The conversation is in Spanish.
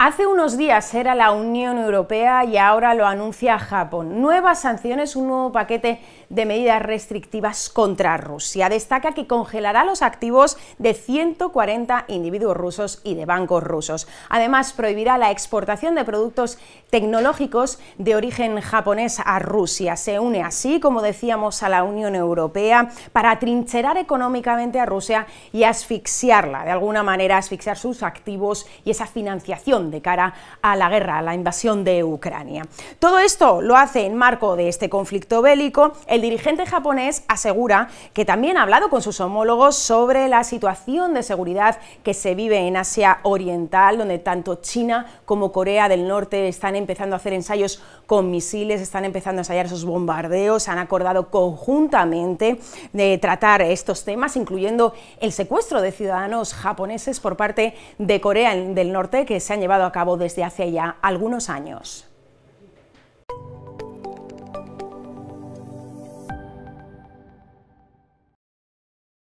Hace unos días era la Unión Europea y ahora lo anuncia Japón. Nuevas sanciones, un nuevo paquete de medidas restrictivas contra Rusia. Destaca que congelará los activos de 140 individuos rusos y de bancos rusos. Además, prohibirá la exportación de productos tecnológicos de origen japonés a Rusia. Se une así, como decíamos, a la Unión Europea para trincherar económicamente a Rusia y asfixiarla, de alguna manera asfixiar sus activos y esa financiación de cara a la guerra, a la invasión de Ucrania. Todo esto lo hace en marco de este conflicto bélico. El dirigente japonés asegura que también ha hablado con sus homólogos sobre la situación de seguridad que se vive en Asia Oriental, donde tanto China como Corea del Norte están empezando a hacer ensayos con misiles, están empezando a ensayar esos bombardeos, han acordado conjuntamente de tratar estos temas, incluyendo el secuestro de ciudadanos japoneses por parte de Corea del Norte que se han llevado llevado a cabo desde hace ya algunos años.